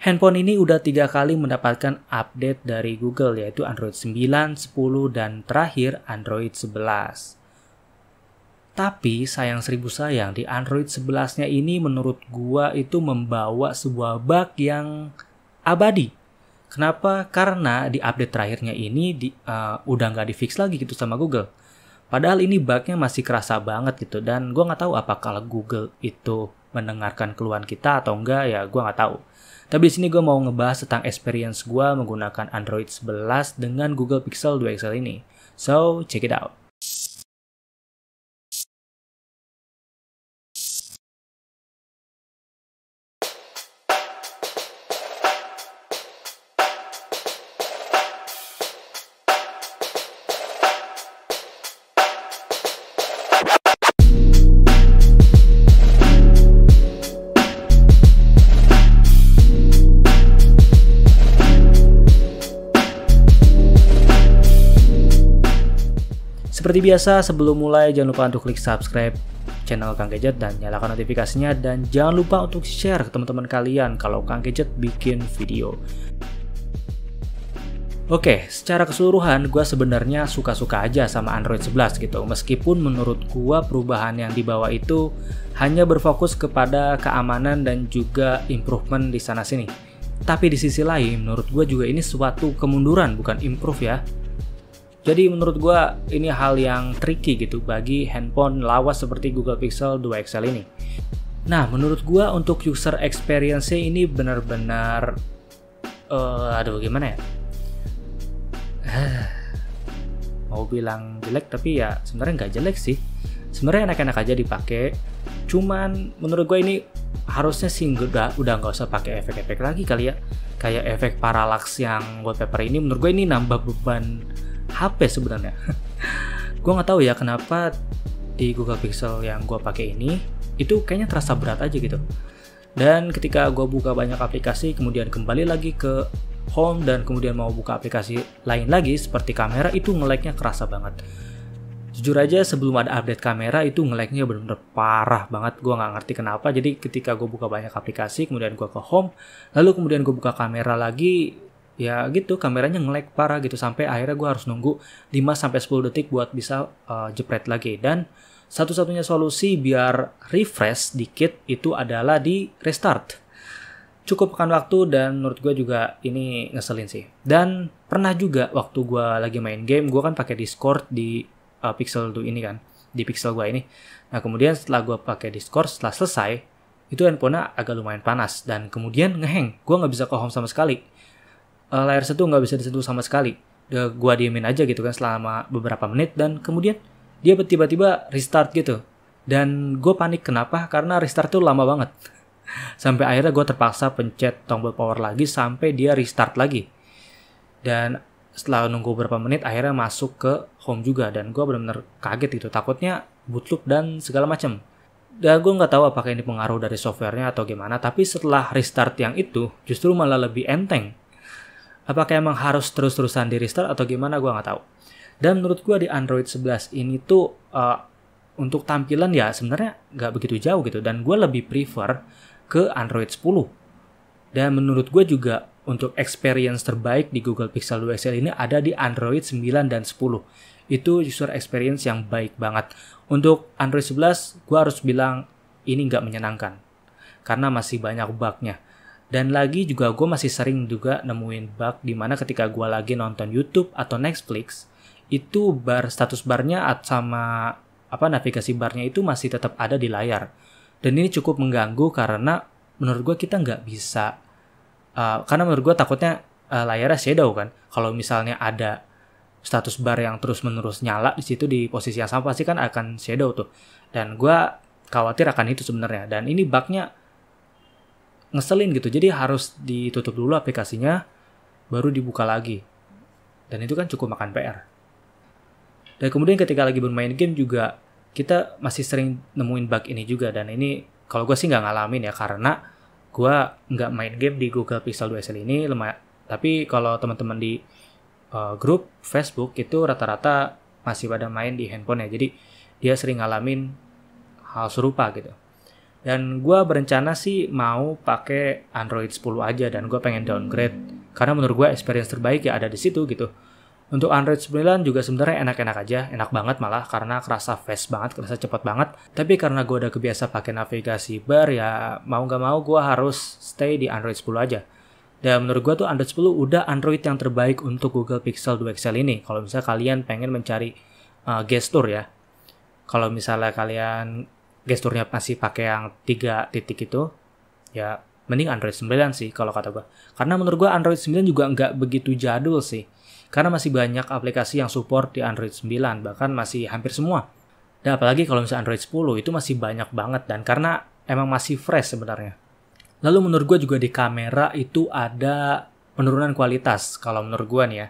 Handphone ini udah tiga kali mendapatkan update dari Google yaitu Android 9, 10, dan terakhir Android 11. Tapi sayang seribu sayang di Android 11-nya ini menurut gua itu membawa sebuah bug yang abadi. Kenapa? Karena di update terakhirnya ini di, uh, udah nggak difix lagi gitu sama Google. Padahal ini bugnya masih kerasa banget gitu dan gua nggak tahu apakah Google itu mendengarkan keluhan kita atau enggak ya gua nggak tahu. Tapi di sini gue mau ngebahas tentang experience gue menggunakan Android 11 dengan Google Pixel 2 XL ini. So, check it out. Seperti biasa, sebelum mulai jangan lupa untuk klik subscribe channel Kang Gadget dan nyalakan notifikasinya dan jangan lupa untuk share ke teman-teman kalian kalau Kang Gadget bikin video. Oke, secara keseluruhan gue sebenarnya suka-suka aja sama Android 11 gitu. Meskipun menurut gue perubahan yang dibawa itu hanya berfokus kepada keamanan dan juga improvement di sana sini. Tapi di sisi lain, menurut gue juga ini suatu kemunduran bukan improve ya. Jadi menurut gue ini hal yang tricky gitu bagi handphone lawas seperti Google Pixel 2 XL ini. Nah menurut gue untuk user experience-nya ini benar-benar... Uh, aduh gimana ya? Mau bilang jelek tapi ya sebenarnya nggak jelek sih. Sebenarnya enak-enak aja dipakai. Cuman menurut gue ini harusnya sih udah udah nggak usah pakai efek-efek lagi kali ya. Kayak efek parallax yang wallpaper ini menurut gue ini nambah beban HP sebenarnya. gue nggak tahu ya kenapa di Google Pixel yang gue pakai ini itu kayaknya terasa berat aja gitu. Dan ketika gue buka banyak aplikasi, kemudian kembali lagi ke home dan kemudian mau buka aplikasi lain lagi seperti kamera itu ngelagnya kerasa banget. Jujur aja sebelum ada update kamera itu ngelagnya benar-benar parah banget. Gue nggak ngerti kenapa. Jadi ketika gue buka banyak aplikasi, kemudian gue ke home, lalu kemudian gue buka kamera lagi, ya gitu kameranya ngelag parah gitu sampai akhirnya gue harus nunggu 5 sampai 10 detik buat bisa uh, jepret lagi dan satu-satunya solusi biar refresh dikit itu adalah di restart cukup kan waktu dan menurut gue juga ini ngeselin sih dan pernah juga waktu gue lagi main game gue kan pakai Discord di uh, Pixel 2 ini kan di Pixel gue ini nah kemudian setelah gue pakai Discord setelah selesai itu handphonenya agak lumayan panas dan kemudian ngeheng gue nggak bisa ke home sama sekali uh, layar sentuh nggak bisa disentuh sama sekali. Udah gua diemin aja gitu kan selama beberapa menit dan kemudian dia tiba-tiba restart gitu. Dan gue panik kenapa? Karena restart tuh lama banget. sampai akhirnya gue terpaksa pencet tombol power lagi sampai dia restart lagi. Dan setelah nunggu beberapa menit akhirnya masuk ke home juga dan gue benar-benar kaget gitu takutnya bootloop dan segala macem. dan gue nggak tahu apakah ini pengaruh dari softwarenya atau gimana tapi setelah restart yang itu justru malah lebih enteng Apakah emang harus terus-terusan di restart atau gimana gue nggak tahu. Dan menurut gue di Android 11 ini tuh uh, untuk tampilan ya sebenarnya nggak begitu jauh gitu dan gue lebih prefer ke Android 10. Dan menurut gue juga untuk experience terbaik di Google Pixel 2 XL ini ada di Android 9 dan 10. Itu user experience yang baik banget. Untuk Android 11, gue harus bilang ini nggak menyenangkan. Karena masih banyak bugnya. Dan lagi juga gue masih sering juga nemuin bug dimana ketika gue lagi nonton YouTube atau Netflix, itu bar status barnya at sama apa navigasi barnya itu masih tetap ada di layar. Dan ini cukup mengganggu karena menurut gue kita nggak bisa, uh, karena menurut gue takutnya uh, layarnya shadow kan. Kalau misalnya ada status bar yang terus menerus nyala di situ di posisi yang sama pasti kan akan shadow tuh. Dan gue khawatir akan itu sebenarnya. Dan ini bugnya ngeselin gitu. Jadi harus ditutup dulu aplikasinya, baru dibuka lagi. Dan itu kan cukup makan PR. Dan kemudian ketika lagi bermain game juga kita masih sering nemuin bug ini juga dan ini kalau gue sih nggak ngalamin ya karena gue nggak main game di Google Pixel 2 SL ini lumayan. Tapi kalau teman-teman di uh, grup Facebook itu rata-rata masih pada main di handphone ya. Jadi dia sering ngalamin hal serupa gitu. Dan gue berencana sih mau pakai Android 10 aja dan gue pengen downgrade. Karena menurut gue experience terbaik ya ada di situ gitu. Untuk Android 9 juga sebenarnya enak-enak aja, enak banget malah karena kerasa fast banget, kerasa cepat banget. Tapi karena gue udah kebiasa pakai navigasi bar ya mau nggak mau gue harus stay di Android 10 aja. Dan menurut gue tuh Android 10 udah Android yang terbaik untuk Google Pixel 2 XL ini. Kalau misalnya kalian pengen mencari uh, gestur ya. Kalau misalnya kalian gesturnya masih pakai yang tiga titik itu ya mending Android 9 sih kalau kata gua karena menurut gua Android 9 juga nggak begitu jadul sih karena masih banyak aplikasi yang support di Android 9 bahkan masih hampir semua dan apalagi kalau misalnya Android 10 itu masih banyak banget dan karena emang masih fresh sebenarnya lalu menurut gua juga di kamera itu ada penurunan kualitas kalau menurut gua nih ya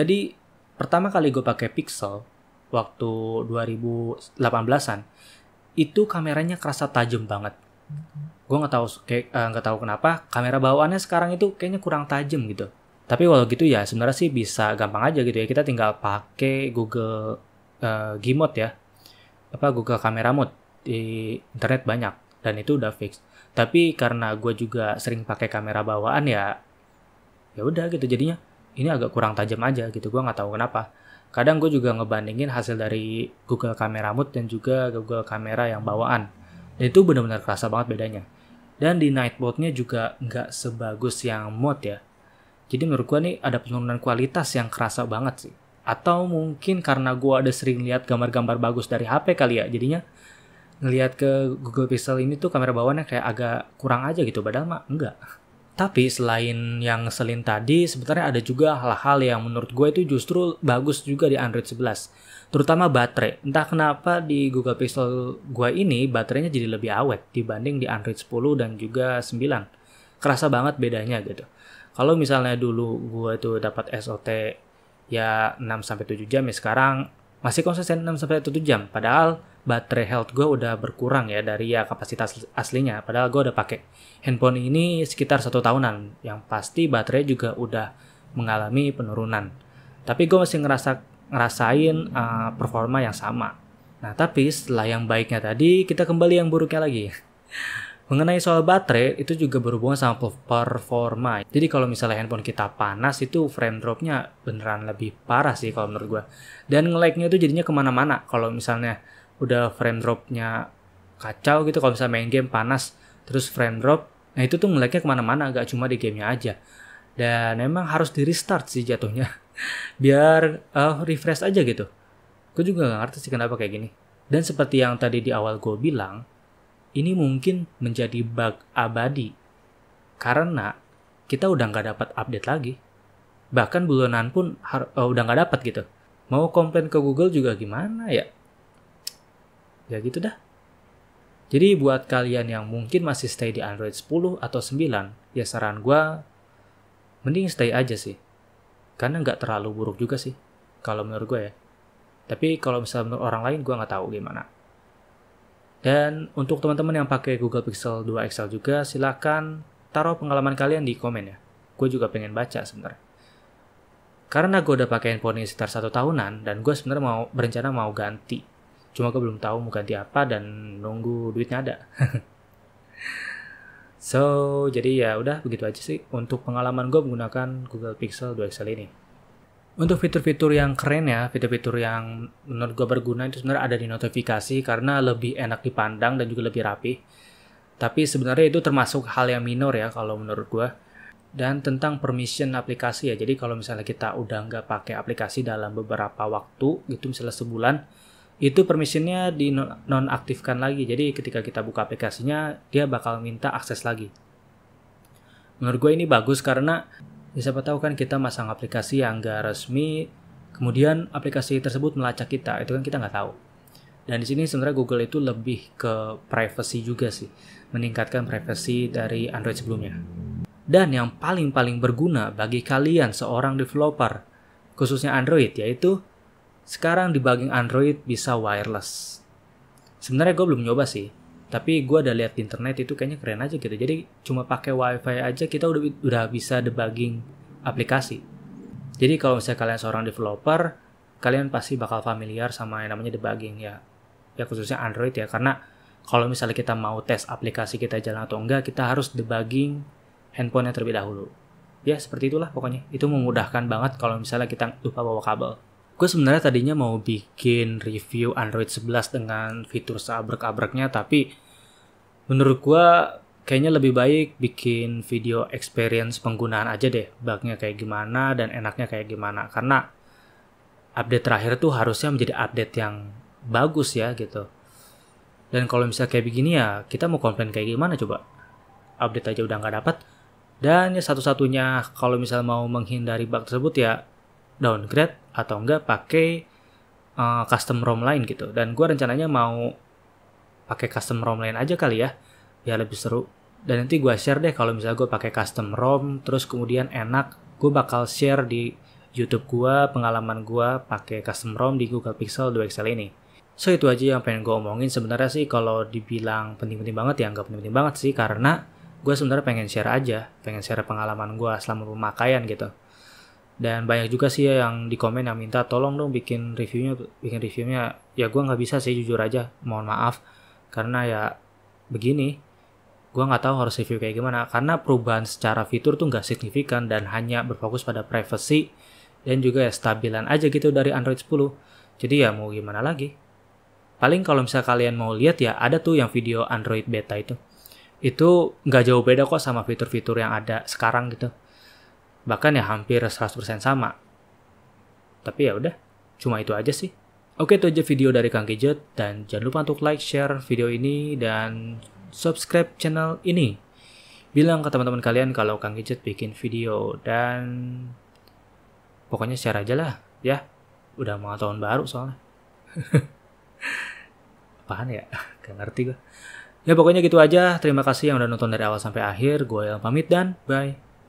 jadi pertama kali gue pakai Pixel waktu 2018an itu kameranya kerasa tajam banget gue nggak tahu kayak eh, nggak uh, tahu kenapa kamera bawaannya sekarang itu kayaknya kurang tajam gitu tapi walau gitu ya sebenarnya sih bisa gampang aja gitu ya kita tinggal pakai Google uh, ya apa Google Camera Mode di internet banyak dan itu udah fix tapi karena gue juga sering pakai kamera bawaan ya ya udah gitu jadinya ini agak kurang tajam aja gitu gue nggak tahu kenapa kadang gue juga ngebandingin hasil dari Google Kamera Mode dan juga Google Kamera yang bawaan. Dan itu benar-benar kerasa banget bedanya. Dan di night mode-nya juga nggak sebagus yang mode ya. Jadi menurut gue nih ada penurunan kualitas yang kerasa banget sih. Atau mungkin karena gue ada sering lihat gambar-gambar bagus dari HP kali ya, jadinya ngelihat ke Google Pixel ini tuh kamera bawaannya kayak agak kurang aja gitu, padahal mah enggak. Tapi selain yang selin tadi, sebenarnya ada juga hal-hal yang menurut gue itu justru bagus juga di Android 11. Terutama baterai. Entah kenapa di Google Pixel gue ini baterainya jadi lebih awet dibanding di Android 10 dan juga 9. Kerasa banget bedanya gitu. Kalau misalnya dulu gue itu dapat SOT ya 6-7 jam ya sekarang masih konsisten 6-7 jam. Padahal baterai health gue udah berkurang ya dari ya kapasitas aslinya. Padahal gue udah pakai handphone ini sekitar satu tahunan, yang pasti baterai juga udah mengalami penurunan. Tapi gue masih ngerasa ngerasain uh, performa yang sama. Nah tapi setelah yang baiknya tadi, kita kembali yang buruknya lagi. Mengenai soal baterai, itu juga berhubungan sama performa. Jadi kalau misalnya handphone kita panas, itu frame dropnya beneran lebih parah sih kalau menurut gue. Dan ngelagnya itu jadinya kemana-mana. Kalau misalnya udah frame dropnya kacau gitu kalau misalnya main game panas terus frame drop nah itu tuh ngelagnya kemana-mana gak cuma di gamenya aja dan emang harus di restart sih jatuhnya biar uh, refresh aja gitu gue juga gak ngerti sih kenapa kayak gini dan seperti yang tadi di awal gue bilang ini mungkin menjadi bug abadi karena kita udah nggak dapat update lagi bahkan bulanan pun uh, udah nggak dapat gitu mau komplain ke Google juga gimana ya ya gitu dah. Jadi buat kalian yang mungkin masih stay di Android 10 atau 9, ya saran gue mending stay aja sih. Karena nggak terlalu buruk juga sih, kalau menurut gue ya. Tapi kalau misalnya menurut orang lain gue nggak tahu gimana. Dan untuk teman-teman yang pakai Google Pixel 2 XL juga, silahkan taruh pengalaman kalian di komen ya. Gue juga pengen baca sebenarnya karena gue udah pakai handphone ini sekitar satu tahunan dan gue sebenarnya mau berencana mau ganti Cuma gue belum tahu mau ganti apa dan nunggu duitnya ada. so, jadi ya udah begitu aja sih untuk pengalaman gue menggunakan Google Pixel 2 XL ini. Untuk fitur-fitur yang keren ya, fitur-fitur yang menurut gue berguna itu sebenarnya ada di notifikasi karena lebih enak dipandang dan juga lebih rapi. Tapi sebenarnya itu termasuk hal yang minor ya kalau menurut gue. Dan tentang permission aplikasi ya, jadi kalau misalnya kita udah nggak pakai aplikasi dalam beberapa waktu, gitu misalnya sebulan, itu permissionnya di nonaktifkan lagi. Jadi ketika kita buka aplikasinya, dia bakal minta akses lagi. Menurut gue ini bagus karena ya siapa tahu kan kita masang aplikasi yang nggak resmi, kemudian aplikasi tersebut melacak kita, itu kan kita nggak tahu. Dan di sini sebenarnya Google itu lebih ke privacy juga sih, meningkatkan privacy dari Android sebelumnya. Dan yang paling-paling berguna bagi kalian seorang developer, khususnya Android, yaitu sekarang di debugging Android bisa wireless. Sebenarnya gue belum nyoba sih, tapi gue ada lihat di internet itu kayaknya keren aja gitu. Jadi cuma pakai WiFi aja kita udah udah bisa debugging aplikasi. Jadi kalau misalnya kalian seorang developer, kalian pasti bakal familiar sama yang namanya debugging ya. Ya khususnya Android ya, karena kalau misalnya kita mau tes aplikasi kita jalan atau enggak, kita harus debugging handphonenya terlebih dahulu. Ya, seperti itulah pokoknya. Itu memudahkan banget kalau misalnya kita lupa bawa kabel. Gue sebenarnya tadinya mau bikin review Android 11 dengan fitur seabrek-abreknya, tapi menurut gue kayaknya lebih baik bikin video experience penggunaan aja deh, bugnya kayak gimana dan enaknya kayak gimana. Karena update terakhir tuh harusnya menjadi update yang bagus ya gitu. Dan kalau misalnya kayak begini ya, kita mau komplain kayak gimana coba? Update aja udah nggak dapat. Dan ya satu-satunya kalau misalnya mau menghindari bug tersebut ya downgrade atau enggak pakai uh, custom ROM lain gitu. Dan gue rencananya mau pakai custom ROM lain aja kali ya, biar lebih seru. Dan nanti gue share deh kalau misalnya gue pakai custom ROM, terus kemudian enak, gue bakal share di YouTube gue pengalaman gue pakai custom ROM di Google Pixel 2 XL ini. So itu aja yang pengen gue omongin sebenarnya sih kalau dibilang penting-penting banget ya nggak penting-penting banget sih karena gue sebenarnya pengen share aja, pengen share pengalaman gue selama pemakaian gitu dan banyak juga sih ya yang di komen yang minta tolong dong bikin reviewnya bikin reviewnya ya gue nggak bisa sih jujur aja mohon maaf karena ya begini gue nggak tahu harus review kayak gimana karena perubahan secara fitur tuh nggak signifikan dan hanya berfokus pada privacy dan juga ya stabilan aja gitu dari Android 10 jadi ya mau gimana lagi paling kalau misalnya kalian mau lihat ya ada tuh yang video Android beta itu itu nggak jauh beda kok sama fitur-fitur yang ada sekarang gitu bahkan ya hampir 100% sama. Tapi ya udah, cuma itu aja sih. Oke itu aja video dari Kang Gadget dan jangan lupa untuk like, share video ini dan subscribe channel ini. Bilang ke teman-teman kalian kalau Kang Gadget bikin video dan pokoknya share aja lah ya. Udah mau tahun baru soalnya. Apaan ya? Gak ngerti gue. Ya pokoknya gitu aja. Terima kasih yang udah nonton dari awal sampai akhir. Gue yang pamit dan bye.